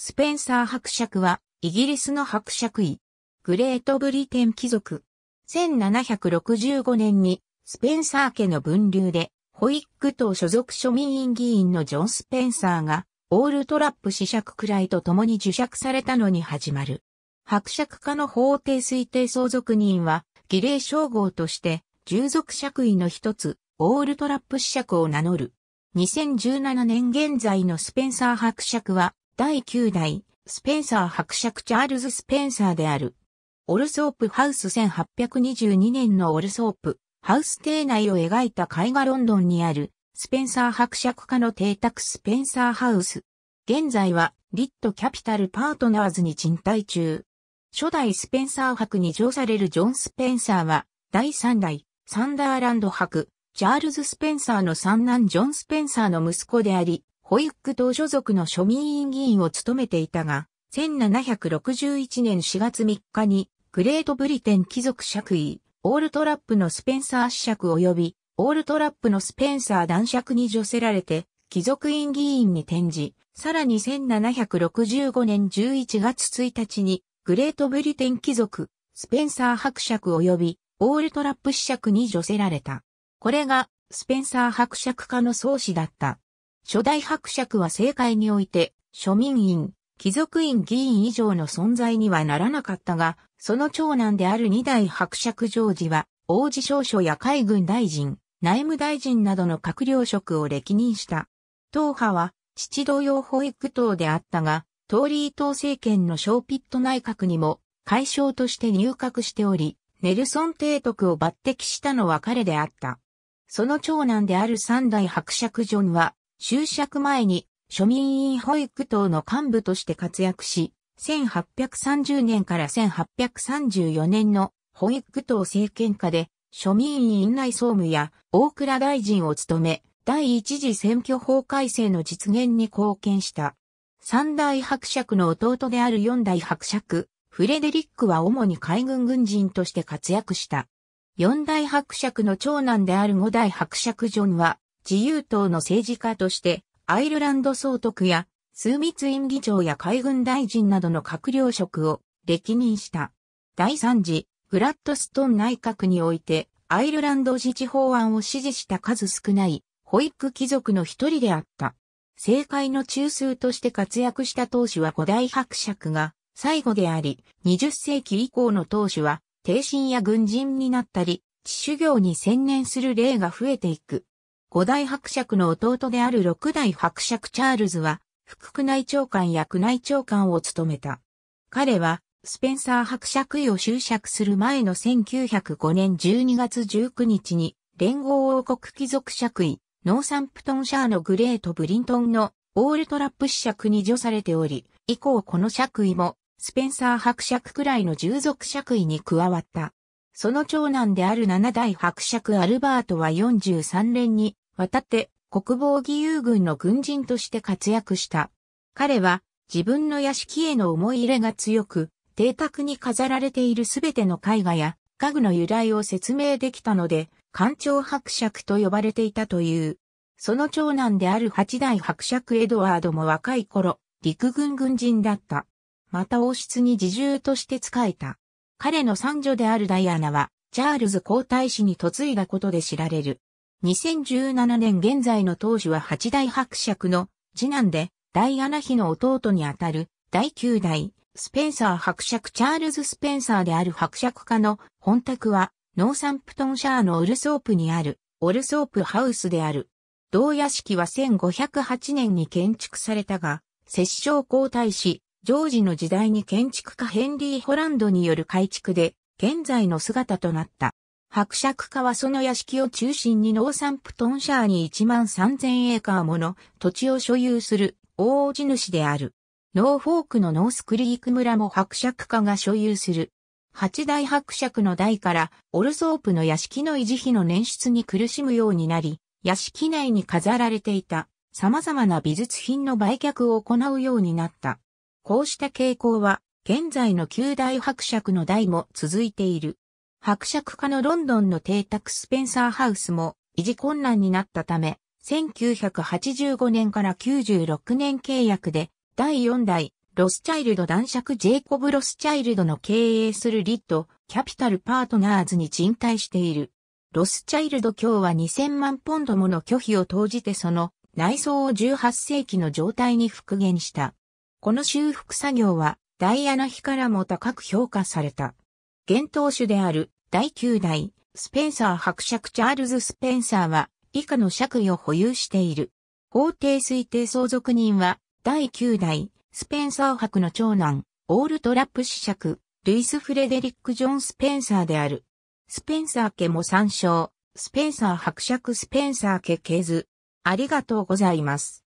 スペンサー伯爵は、イギリスの伯爵位。グレートブリテン貴族。1765年に、スペンサー家の分流で、ホイック党所属庶民院議員のジョン・スペンサーが、オールトラップ子爵くらいと共に受爵されたのに始まる。伯爵家の法廷推定相続人は、儀礼称号として、従属爵位の一つ、オールトラップ子爵を名乗る。2017年現在のスペンサー伯爵は、第9代、スペンサー伯爵チャールズ・スペンサーである。オルソープハウス1822年のオルソープ、ハウス邸内を描いた絵画ロンドンにある、スペンサー伯爵家の邸宅スペンサーハウス。現在は、リットキャピタルパートナーズに賃貸中。初代スペンサー伯に乗されるジョン・スペンサーは、第3代、サンダーランド伯、チャールズ・スペンサーの三男ジョン・スペンサーの息子であり、ホイック党所属の庶民院議員を務めていたが、1761年4月3日に、グレートブリテン貴族爵位、オールトラップのスペンサー子爵及び、オールトラップのスペンサー男爵に助せられて、貴族院議員に転じ、さらに1765年11月1日に、グレートブリテン貴族、スペンサー伯爵及び、オールトラップ子爵に助せられた。これが、スペンサー伯爵家の創始だった。初代伯爵は政界において、庶民院、貴族院議員以上の存在にはならなかったが、その長男である二代伯爵ジョージは、王子少書や海軍大臣、内務大臣などの閣僚職を歴任した。党派は、父同様保育党であったが、トーリー党政権のショーピット内閣にも、解消として入閣しており、ネルソン提督を抜擢したのは彼であった。その長男である三代伯爵ジョンは、就職前に庶民院保育等の幹部として活躍し、1830年から1834年の保育等政権下で庶民院内総務や大倉大臣を務め、第一次選挙法改正の実現に貢献した。三大伯爵の弟である四大伯爵、フレデリックは主に海軍軍人として活躍した。四大伯爵の長男である五大伯爵ジョンは、自由党の政治家として、アイルランド総督や、枢密院議長や海軍大臣などの閣僚職を歴任した。第3次、グラッドストン内閣において、アイルランド自治法案を支持した数少ない、保育貴族の一人であった。政界の中枢として活躍した党首は五大伯爵が最後であり、20世紀以降の党首は、帝臣や軍人になったり、地主業に専念する例が増えていく。五代伯爵の弟である六代伯爵チャールズは、副区内長官や区内長官を務めた。彼は、スペンサー伯爵位を就職する前の1905年12月19日に、連合王国貴族爵位、ノーサンプトンシャーのグレート・ブリントンのオールトラップ子爵に除されており、以降この爵位も、スペンサー伯爵くらいの従属爵位に加わった。その長男である七代伯爵アルバートは43連にわたって国防義勇軍の軍人として活躍した。彼は自分の屋敷への思い入れが強く、邸宅に飾られているすべての絵画や家具の由来を説明できたので、官庁伯爵と呼ばれていたという。その長男である八代伯爵エドワードも若い頃、陸軍軍人だった。また王室に自重として仕えた。彼の三女であるダイアナは、チャールズ皇太子に嫁いだことで知られる。2017年現在の当主は八大伯爵の次男で、ダイアナ妃の弟にあたる、第九代、スペンサー伯爵チャールズ・スペンサーである伯爵家の本宅は、ノーサンプトンシャーのオルソープにある、オルソープハウスである。同屋敷は1508年に建築されたが、摂政皇太子、ジョージの時代に建築家ヘンリー・ホランドによる改築で、現在の姿となった。伯爵家はその屋敷を中心にノーサンプトンシャーに1万3000エーカーもの土地を所有する大王子主である。ノーフォークのノースクリーク村も伯爵家が所有する。八大伯爵の代から、オルソープの屋敷の維持費の捻出に苦しむようになり、屋敷内に飾られていた様々な美術品の売却を行うようになった。こうした傾向は、現在の旧大伯爵の代も続いている。伯爵家のロンドンの邸宅スペンサーハウスも維持困難になったため、1985年から96年契約で第4代ロスチャイルド男爵ジェイコブ・ロスチャイルドの経営するリッド・キャピタル・パートナーズに賃貸している。ロスチャイルド卿は2000万ポンドもの拒否を投じてその内装を18世紀の状態に復元した。この修復作業はダイアナ妃からも高く評価された。現当主である第9代スペンサー伯爵チャールズ・スペンサーは以下の爵位を保有している。法定推定相続人は第9代スペンサー伯の長男オールトラップ子爵ルイス・フレデリック・ジョン・スペンサーである。スペンサー家も参照。スペンサー伯爵スペンサー家系図。ありがとうございます。